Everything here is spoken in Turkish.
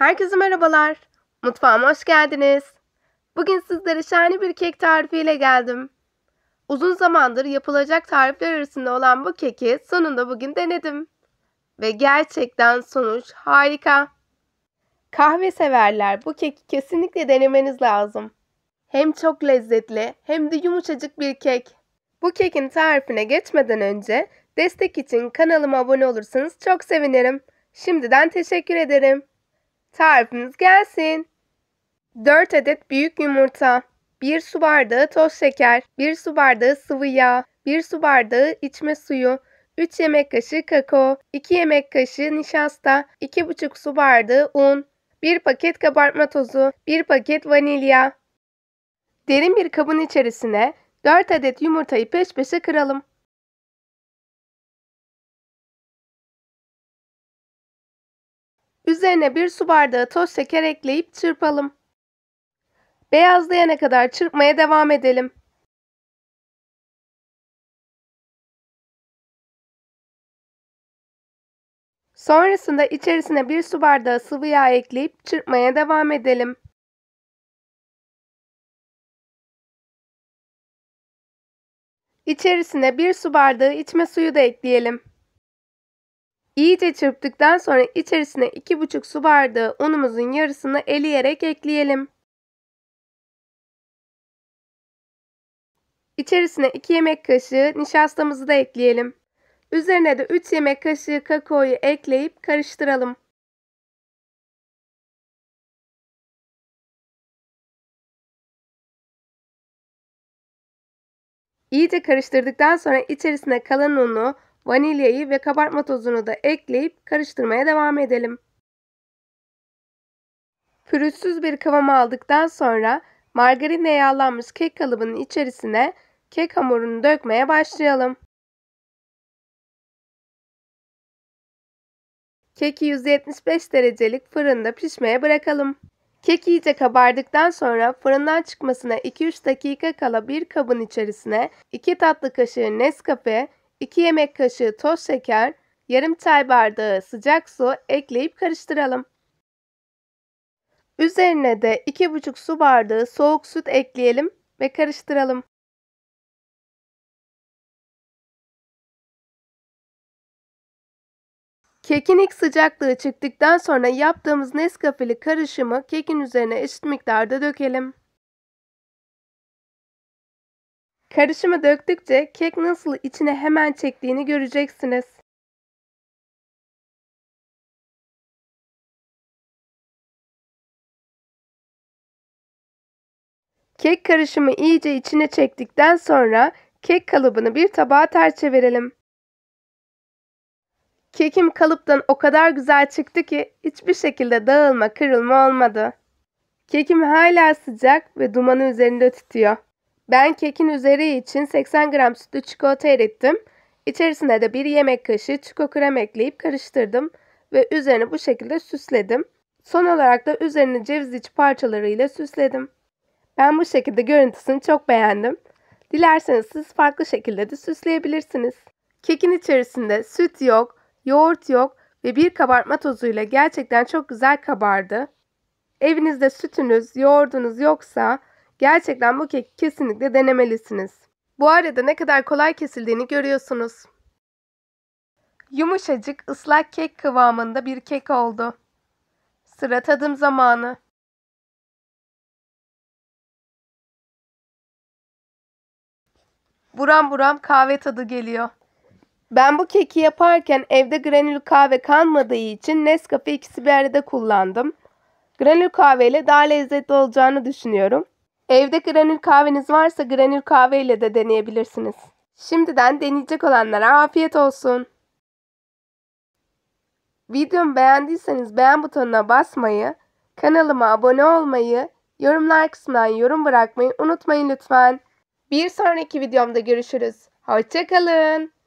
Herkese merhabalar. Mutfağıma hoş geldiniz. Bugün sizlere şahane bir kek tarifiyle geldim. Uzun zamandır yapılacak tarifler arasında olan bu keki sonunda bugün denedim. Ve gerçekten sonuç harika. Kahve severler bu keki kesinlikle denemeniz lazım. Hem çok lezzetli hem de yumuşacık bir kek. Bu kekin tarifine geçmeden önce destek için kanalıma abone olursanız çok sevinirim. Şimdiden teşekkür ederim. Tarifimiz gelsin. 4 adet büyük yumurta, 1 su bardağı toz şeker, 1 su bardağı sıvı yağ, 1 su bardağı içme suyu, 3 yemek kaşığı kakao, 2 yemek kaşığı nişasta, 2,5 su bardağı un, 1 paket kabartma tozu, 1 paket vanilya. Derin bir kabın içerisine 4 adet yumurtayı peş peşe kıralım. Üzerine bir su bardağı toz şeker ekleyip çırpalım. Beyazlayana kadar çırpmaya devam edelim. Sonrasında içerisine bir su bardağı sıvı yağ ekleyip çırpmaya devam edelim. İçerisine bir su bardağı içme suyu da ekleyelim. İyice çırptıktan sonra içerisine 2,5 su bardağı unumuzun yarısını eleyerek ekleyelim. İçerisine 2 yemek kaşığı nişastamızı da ekleyelim. Üzerine de 3 yemek kaşığı kakaoyu ekleyip karıştıralım. İyice karıştırdıktan sonra içerisine kalan unu, vanilyayı ve kabartma tozunu da ekleyip karıştırmaya devam edelim. Pürüzsüz bir kıvam aldıktan sonra margarinle yağlanmış kek kalıbının içerisine kek hamurunu dökmeye başlayalım. Keki 175 derecelik fırında pişmeye bırakalım. Kek iyice kabardıktan sonra fırından çıkmasına 2-3 dakika kala bir kabın içerisine 2 tatlı kaşığı Nescafe, 2 yemek kaşığı toz şeker, yarım çay bardağı sıcak su ekleyip karıştıralım. Üzerine de 2,5 su bardağı soğuk süt ekleyelim ve karıştıralım. Kekin ilk sıcaklığı çıktıktan sonra yaptığımız Nescafe'li karışımı kekin üzerine eşit miktarda dökelim. Karışımı döktükçe kek nasıl içine hemen çektiğini göreceksiniz. Kek karışımı iyice içine çektikten sonra kek kalıbını bir tabağa ters çevirelim. Kekim kalıptan o kadar güzel çıktı ki hiçbir şekilde dağılma kırılma olmadı. Kekim hala sıcak ve dumanı üzerinde tütüyor. Ben kekin üzeri için 80 gram sütlü çikolata erittim. İçerisine de bir yemek kaşığı çiko krem ekleyip karıştırdım ve üzerine bu şekilde süsledim. Son olarak da üzerine ceviz içi parçalarıyla süsledim. Ben bu şekilde görüntüsünü çok beğendim. Dilerseniz siz farklı şekilde de süsleyebilirsiniz. Kekin içerisinde süt yok, yoğurt yok ve bir kabartma tozuyla gerçekten çok güzel kabardı. Evinizde sütünüz, yoğurdunuz yoksa Gerçekten bu keki kesinlikle denemelisiniz. Bu arada ne kadar kolay kesildiğini görüyorsunuz. Yumuşacık ıslak kek kıvamında bir kek oldu. Sıra tadım zamanı. Buram buram kahve tadı geliyor. Ben bu keki yaparken evde granül kahve kalmadığı için Nescafe ikisi bir arada kullandım. Granül kahveyle daha lezzetli olacağını düşünüyorum. Evde granül kahveniz varsa granül kahveyle de deneyebilirsiniz. Şimdiden deneyecek olanlara afiyet olsun. Videomu beğendiyseniz beğen butonuna basmayı, kanalıma abone olmayı, yorumlar kısmından yorum bırakmayı unutmayın lütfen. Bir sonraki videomda görüşürüz. Hoşçakalın.